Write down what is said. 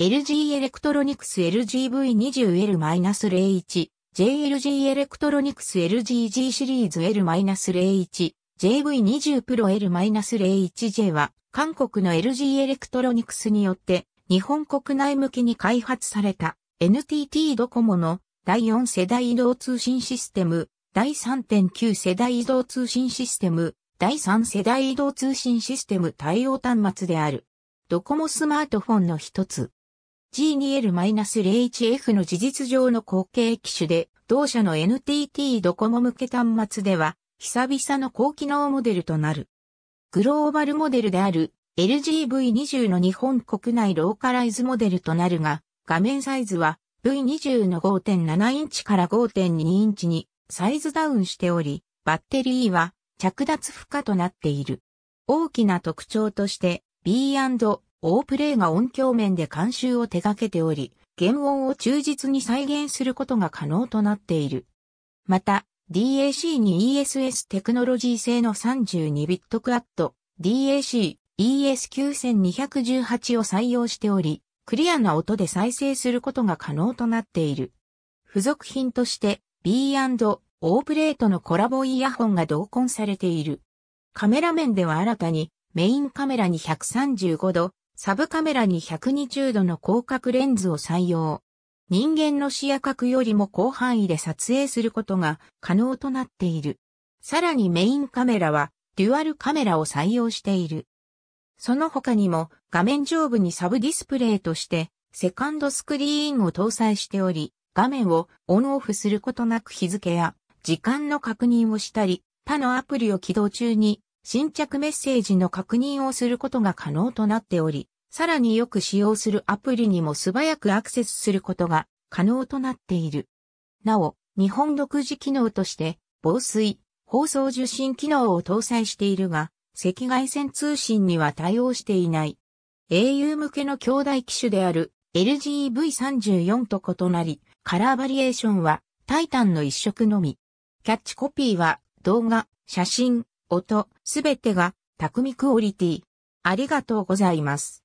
LG エレクトロニクス LGV20L-01、JLG エレクトロニクス LGG シリーズ L-01、JV20 Pro L-01J は、韓国の LG エレクトロニクスによって、日本国内向けに開発された NTT ドコモの第4世代移動通信システム、第3.9世代移動通信システム、第3世代移動通信システム対応端末である。ドコモスマートフォンの一つ。G2L-01F の事実上の後継機種で、同社の NTT ドコモ向け端末では、久々の高機能モデルとなる。グローバルモデルである LGV20 の日本国内ローカライズモデルとなるが、画面サイズは V20 の5.7インチから5.2インチにサイズダウンしており、バッテリーは着脱不可となっている。大きな特徴として b オープレイが音響面で監修を手掛けており、原音を忠実に再現することが可能となっている。また、DAC に ESS テクノロジー製の32ビットクアッド DAC ES9218 を採用しており、クリアな音で再生することが可能となっている。付属品として B&O プレートのコラボイヤホンが同梱されている。カメラ面では新たにメインカメラに135度、サブカメラに120度の広角レンズを採用。人間の視野角よりも広範囲で撮影することが可能となっている。さらにメインカメラはデュアルカメラを採用している。その他にも画面上部にサブディスプレイとしてセカンドスクリーンを搭載しており、画面をオンオフすることなく日付や時間の確認をしたり、他のアプリを起動中に新着メッセージの確認をすることが可能となっており、さらによく使用するアプリにも素早くアクセスすることが可能となっている。なお、日本独自機能として、防水、放送受信機能を搭載しているが、赤外線通信には対応していない。au 向けの兄弟機種である LG-V34 と異なり、カラーバリエーションはタイタンの一色のみ。キャッチコピーは動画、写真、音、すべてが、匠クオリティ。ありがとうございます。